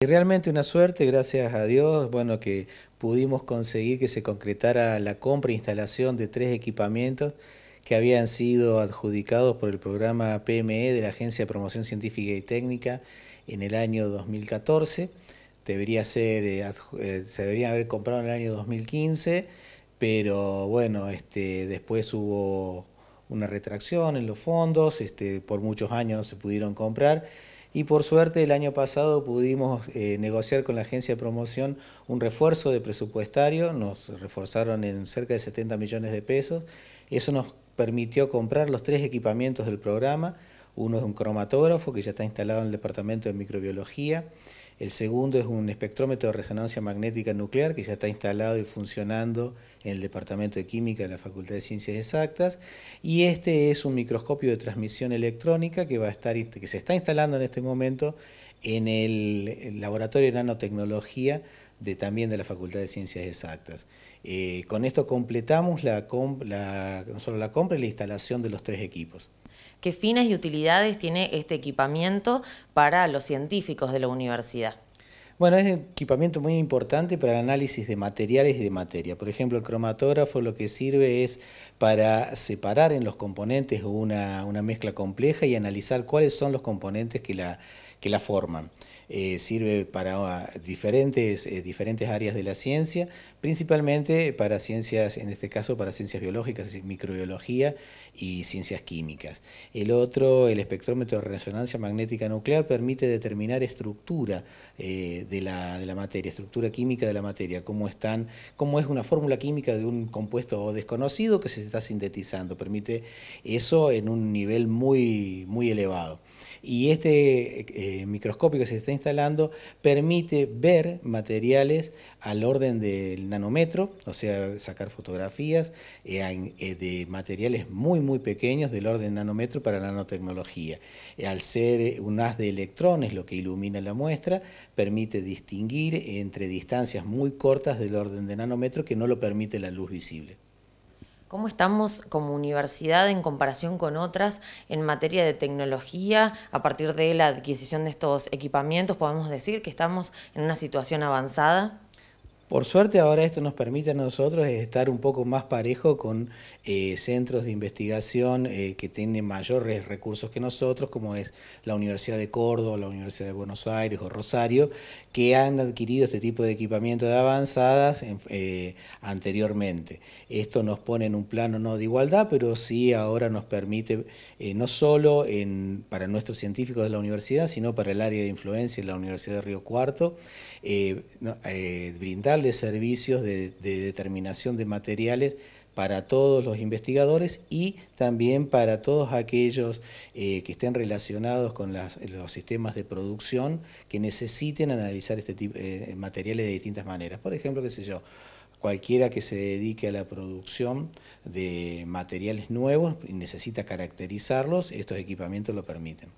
Realmente una suerte, gracias a Dios, bueno, que pudimos conseguir que se concretara la compra e instalación de tres equipamientos que habían sido adjudicados por el programa PME de la Agencia de Promoción Científica y Técnica en el año 2014. Debería ser, eh, eh, se deberían haber comprado en el año 2015, pero bueno, este, después hubo una retracción en los fondos, este, por muchos años no se pudieron comprar y por suerte el año pasado pudimos eh, negociar con la agencia de promoción un refuerzo de presupuestario, nos reforzaron en cerca de 70 millones de pesos, eso nos permitió comprar los tres equipamientos del programa, uno es un cromatógrafo que ya está instalado en el Departamento de Microbiología, el segundo es un espectrómetro de resonancia magnética nuclear que ya está instalado y funcionando en el Departamento de Química de la Facultad de Ciencias Exactas. Y este es un microscopio de transmisión electrónica que, va a estar, que se está instalando en este momento en el Laboratorio de Nanotecnología también de la Facultad de Ciencias Exactas. Eh, con esto completamos no solo la compra y la instalación de los tres equipos qué fines y utilidades tiene este equipamiento para los científicos de la universidad. Bueno, es un equipamiento muy importante para el análisis de materiales y de materia. Por ejemplo, el cromatógrafo lo que sirve es para separar en los componentes una, una mezcla compleja y analizar cuáles son los componentes que la, que la forman. Eh, sirve para ah, diferentes, eh, diferentes áreas de la ciencia, principalmente para ciencias, en este caso para ciencias biológicas, microbiología y ciencias químicas. El otro, el espectrómetro de resonancia magnética nuclear, permite determinar estructura eh, de, la, de, la, materia, estructura química de la materia, cómo, están, cómo es una fórmula química de un compuesto desconocido que se está sintetizando. Permite eso en un nivel muy, muy elevado. Y este eh, microscópico que se está instalando permite ver materiales al orden del nanómetro, o sea, sacar fotografías eh, eh, de materiales muy, muy pequeños del orden nanómetro para la nanotecnología. al ser un haz de electrones lo que ilumina la muestra, permite distinguir entre distancias muy cortas del orden de nanómetro que no lo permite la luz visible. ¿Cómo estamos como universidad en comparación con otras en materia de tecnología? A partir de la adquisición de estos equipamientos, podemos decir que estamos en una situación avanzada. Por suerte ahora esto nos permite a nosotros estar un poco más parejo con eh, centros de investigación eh, que tienen mayores recursos que nosotros, como es la Universidad de Córdoba, la Universidad de Buenos Aires o Rosario, que han adquirido este tipo de equipamiento de avanzadas eh, anteriormente. Esto nos pone en un plano no de igualdad, pero sí ahora nos permite no solo para nuestros científicos de la universidad, sino para el área de influencia de la Universidad de Río Cuarto, brindar de servicios de, determinación de materiales para todos los investigadores y también para todos aquellos eh, que estén relacionados con los sistemas de producción que necesiten analizar este tipo de eh, materiales de distintas maneras. Por ejemplo, qué sé yo, cualquiera que se dedique a la producción de materiales nuevos y necesita caracterizarlos, estos equipamientos lo permiten.